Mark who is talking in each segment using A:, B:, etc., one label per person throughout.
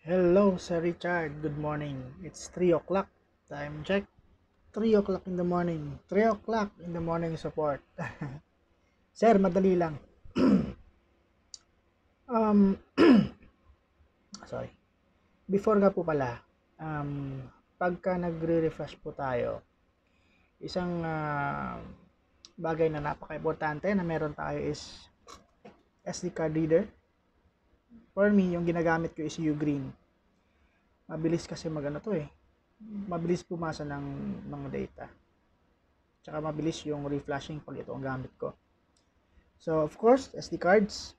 A: Hello, Sir Richard. Good morning. It's 3 o'clock. Time check. 3 o'clock in the morning. 3 o'clock in the morning support. Sir, madali lang. um, sorry. Before nga po pala, um, pagka nagre-refresh po tayo, isang uh, bagay na napaka-importante na meron tayo is SD card reader For me, yung ginagamit ko is Ugreen. Mabilis kasi magano to eh. Mabilis pumasa ng mga data. Tsaka mabilis yung reflashing pag ito ang gamit ko. So, of course, SD cards.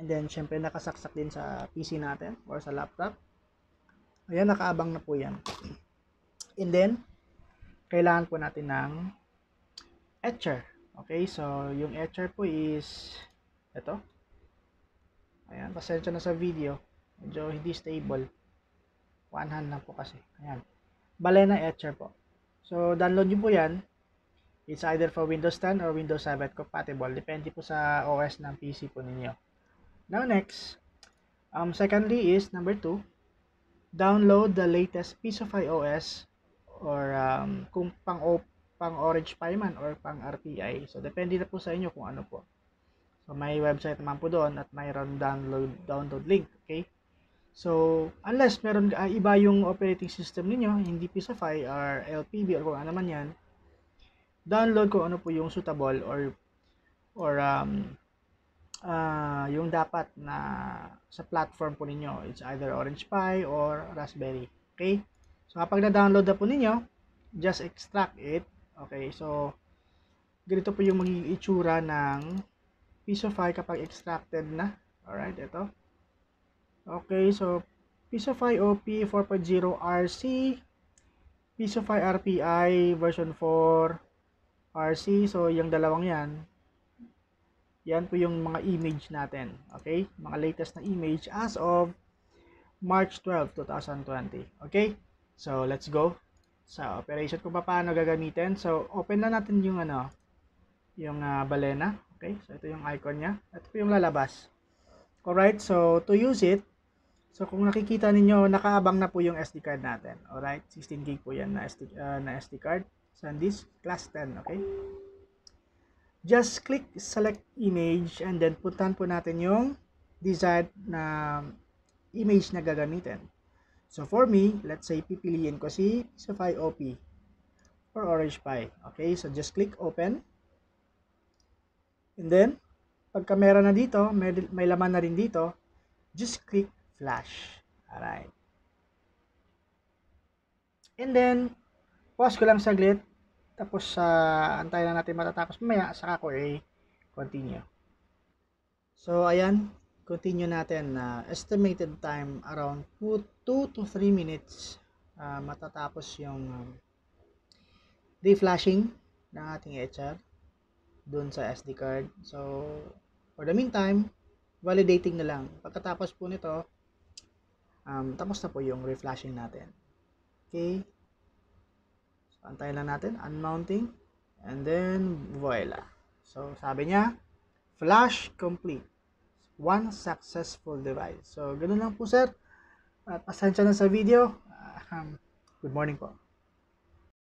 A: And then, syempre, nakasaksak din sa PC natin or sa laptop. Ayan, nakaabang na po yan. And then, kailangan po natin ng etcher. Okay, so yung etcher po is ito. Ayan, pasensya na sa video. Medyo hindi stable. One hand lang po kasi. Ayan. Balena Etcher po. So, download nyo po yan. It's either for Windows 10 or Windows 7 compatible. Depende po sa OS ng PC po ninyo. Now, next. Um, secondly is, number 2, download the latest piece of iOS or um, kung pang, pang Orange Pie man or pang RPI. So, depende na po sa inyo kung ano po. So, may website naman po doon at mayroon download, download link. Okay? So, unless meron uh, iba yung operating system niyo, hindi Pisafy or LPB or kung ano man yan, download ko ano po yung suitable or or um, uh, yung dapat na sa platform po ninyo. It's either Orange Pi or Raspberry. Okay? So, kapag na-download na po ninyo, just extract it. Okay? So, ganito po yung magiging itsura ng piece of pie kapag extracted na. Alright, ito. Okay, so piece of pie OP 4.0 RC, piece of pie RPI version 4 RC. So, yung dalawang yan, yan po yung mga image natin. Okay, mga latest na image as of March 12, 2020. Okay, so let's go sa operation kung paano gagamitin. So, open na natin yung ano, yung uh, balena. Okay, so ito yung icon niya. Ito yung lalabas. Alright, so to use it, so kung nakikita ninyo, nakaabang na po yung SD card natin. Alright, 16 gig po yan na SD, uh, ah, na SD card. SanDisk class 10, okay? Just click select image and then puntahan po natin yung desired na image na gagamitin. So for me, let's say pipiliin ko si Pixify OP or Orange Pie. Okay, so just click open. And then, pagka meron na dito, may, may laman na rin dito, just click flash. Alright. And then, pause ko lang saglit. Tapos, uh, antay na natin matatapos mamaya. Saka ko eh, continue. So, ayan. Continue natin na uh, estimated time around 2 to 3 minutes uh, matatapos yung um, deflashing ng ating HR doon sa SD card. So, for the meantime, validating na lang. Pagkatapos po nito, um, tapos na po yung reflashing natin. Okay? So, antayin lang natin. Unmounting. And then, voila. So, sabi niya, flash complete. One successful device. So, ganoon lang po sir. At pasensya na sa video. Ah, um, good morning po.